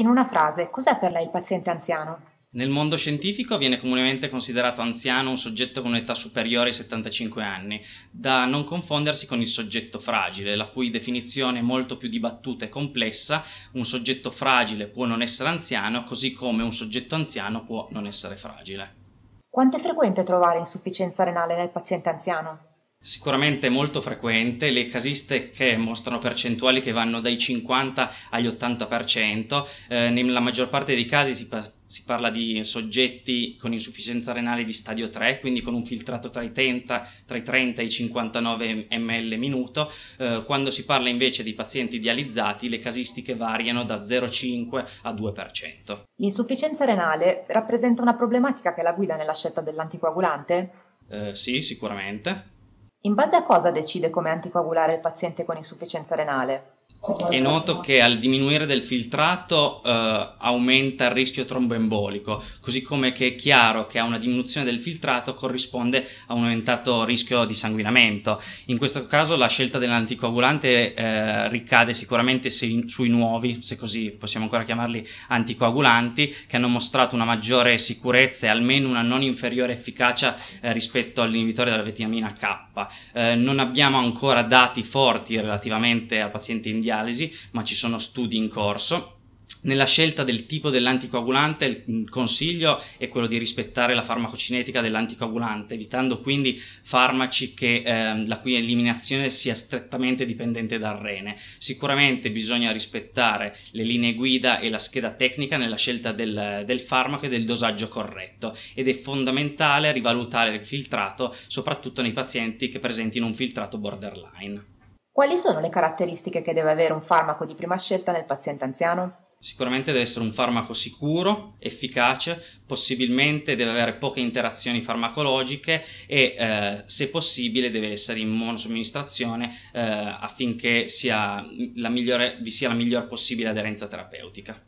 In una frase, cos'è per lei il paziente anziano? Nel mondo scientifico viene comunemente considerato anziano un soggetto con un'età superiore ai 75 anni, da non confondersi con il soggetto fragile, la cui definizione è molto più dibattuta e complessa. Un soggetto fragile può non essere anziano, così come un soggetto anziano può non essere fragile. Quanto è frequente trovare insufficienza renale nel paziente anziano? Sicuramente è molto frequente le casistiche mostrano percentuali che vanno dai 50 agli 80%, eh, nella maggior parte dei casi si, pa- si, parla di soggetti con insufficienza renale di stadio 3, quindi con un filtrato tra i 30, tra i 30 e i 59 ml minuto, eh, quando si parla invece di pazienti dializzati le casistiche variano da 0,5 a 2%. L'insufficienza renale rappresenta una problematica che la guida nella scelta dell'anticoagulante? Eh, sì, sicuramente in base a cosa decide come anticoagulare il paziente con insufficienza renale? È noto che al diminuire del filtrato eh, aumenta il rischio tromboembolico, così come che è chiaro che a una diminuzione del filtrato corrisponde a un aumentato rischio di sanguinamento. In questo caso la scelta dell'anticoagulante eh, ricade sicuramente sui, sui nuovi, se così possiamo ancora chiamarli, anticoagulanti, che hanno mostrato una maggiore sicurezza e almeno una non inferiore efficacia eh, rispetto all'inibitore della vitamina K. Eh, non abbiamo ancora dati forti relativamente al paziente in dialisi, ma ci sono studi in corso nella scelta del tipo dell'anticoagulante il mm, consiglio è quello di rispettare la farmacocinetica dell'anticoagulante, evitando quindi farmaci che, eh, la cui eliminazione sia strettamente dipendente dal rene. Sicuramente bisogna rispettare le linee guida e la scheda tecnica nella scelta del, del farmaco e del dosaggio corretto ed è fondamentale rivalutare il filtrato, soprattutto nei pazienti che presentino un filtrato borderline. Quali sono le caratteristiche che deve avere un farmaco di prima scelta nel paziente anziano? Sicuramente deve essere un farmaco sicuro, efficace, possibilmente deve avere poche interazioni farmacologiche e eh, se possibile deve essere in monosomministrazione eh, affinché sia migliore, vi sia la miglior possibile aderenza terapeutica.